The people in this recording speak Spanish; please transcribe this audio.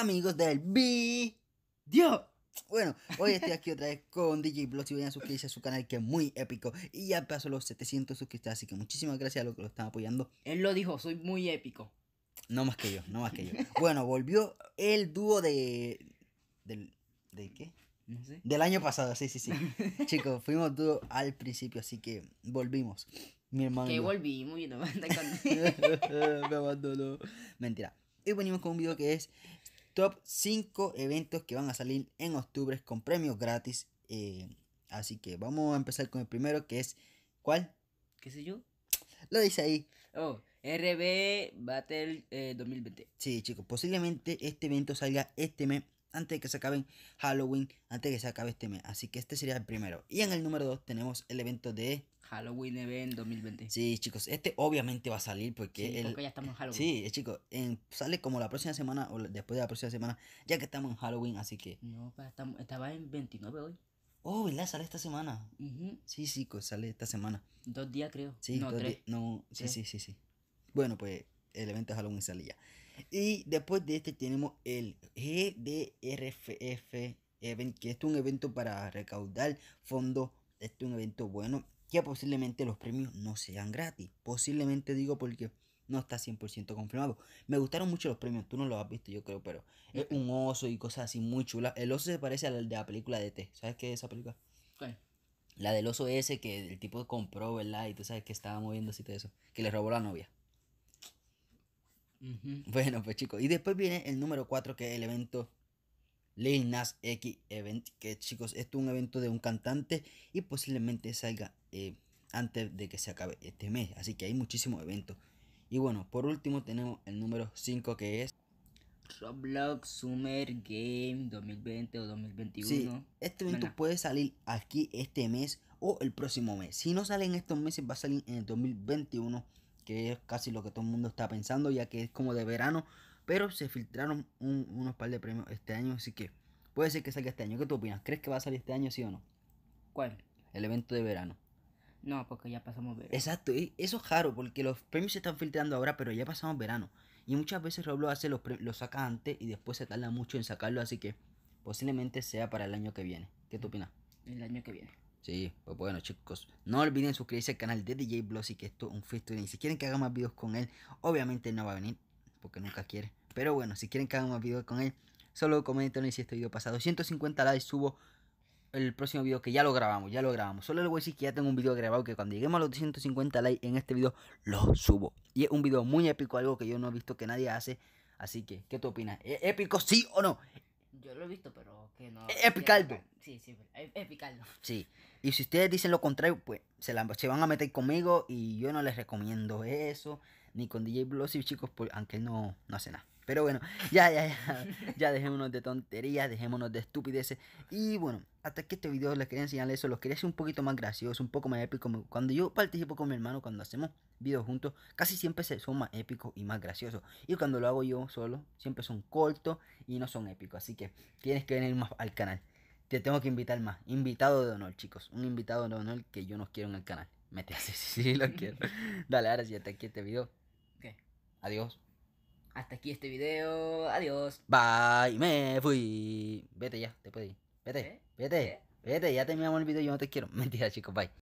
amigos del B. Dios. Bueno, hoy estoy aquí otra vez con DJ Bloxy, y vayan a suscribirse a su canal que es muy épico. Y ya pasó los 700 suscriptores, así que muchísimas gracias a los que lo están apoyando. Él lo dijo, soy muy épico. No más que yo, no más que yo. Bueno, volvió el dúo de... Del, ¿De qué? No sé. Del año pasado, sí, sí, sí. Chicos, fuimos dúo al principio, así que volvimos. Mi hermano... Que volvimos y no Me abandonó. Mentira. Hoy venimos con un video que es top 5 eventos que van a salir en octubre con premios gratis. Eh, así que vamos a empezar con el primero que es ¿cuál? ¿Qué sé yo? Lo dice ahí. Oh, RB Battle 2020. Eh, sí, chicos, posiblemente este evento salga este mes antes de que se acaben Halloween, antes de que se acabe este mes. Así que este sería el primero. Y en el número 2 tenemos el evento de Halloween Event 2020. Sí, chicos, este obviamente va a salir porque... Sí, ya estamos en Halloween. Sí, eh, chicos, sale como la próxima semana o después de la próxima semana, ya que estamos en Halloween, así que... No, estaba en 29 hoy. Oh, ¿verdad? Sale esta semana. Sí, Sí, chicos, sale esta semana. Dos días creo. Sí, no, tres. No, sí, sí, sí, sí. Bueno, pues el evento de Halloween salía. Y después de este tenemos el GDRFF Event, que es un evento para recaudar fondos. Este es un evento bueno que posiblemente los premios no sean gratis. Posiblemente digo porque no está 100% confirmado. Me gustaron mucho los premios, tú no los has visto yo creo, pero es un oso y cosas así muy chulas. El oso se parece al de la película de e T. ¿Sabes qué es esa película? La del oso ese que el tipo compró, ¿verdad? Y tú sabes que estaba moviendo así todo eso. Que le robó la novia. Bueno, pues chicos. Y después viene el número 4 que es el evento Lil Nas X Event. Que chicos, esto es un evento de un cantante y posiblemente salga eh, antes de que se acabe este mes. Así que hay muchísimos eventos. Y bueno, por último tenemos el número 5 que es Roblox Summer Game 2020 o 2021. este evento puede salir aquí este mes o el próximo mes. Si no sale en estos meses, va a salir en el 2021, que es casi lo que todo el mundo está pensando, ya que es como de verano. Pero se filtraron unos par de premios este año, así que puede ser que salga este año. ¿Qué tú opinas? ¿Crees que va a salir este año, sí o no? ¿Cuál? El evento de verano. No, porque ya pasamos verano. Exacto, eso es raro porque los premios se están filtrando ahora, pero ya pasamos verano. Y muchas veces Roblox hace los saca antes y después se tarda mucho en sacarlo, así que posiblemente sea para el año que viene. ¿Qué tú opinas? El año que viene. Sí, pues bueno chicos, no olviden suscribirse al canal de DJ Blossy que esto es un festival. Y si quieren que haga más videos con él, obviamente no va a venir, porque nunca quiere. Pero bueno, si quieren que haga más videos con él, solo comenten si este video pasa 250 likes, subo el próximo video que ya lo grabamos, ya lo grabamos. Solo les voy a decir que ya tengo un video grabado que cuando lleguemos a los 250 likes en este video lo subo. Y es un video muy épico, algo que yo no he visto que nadie hace. Así que, ¿qué tú opinas? épico sí o no? Yo lo he visto, pero que no. Es Sí, sí, épicaldo. Sí. Y si ustedes dicen lo contrario, pues se, se van a meter conmigo y yo no les recomiendo eso ni con DJ Blossom chicos, pues, aunque no, no hace nada. Pero bueno, ya, ya, ya, ya dejémonos de tonterías, dejémonos de estupideces. Y bueno, hasta que este video les quería enseñar eso, los quería hacer un poquito más gracioso, un poco más épico. Cuando yo participo con mi hermano, cuando hacemos videos juntos, casi siempre son más épicos y más graciosos. Y cuando lo hago yo solo, siempre son cortos y no son épicos. Así que tienes que venir más al canal. Te tengo que invitar más. Invitado de honor, chicos. Un invitado de honor que yo no quiero en el canal. Mete así, sí, lo quiero. Dale, ahora sí, hasta aquí este video. Adiós. Hasta aquí este video. Adiós. Bye. Me fui. Vete ya. Te puedo ir. Vete. ¿Eh? Vete. ¿Eh? Vete. Ya terminamos el video. Yo no te quiero. Mentira, chicos. Bye.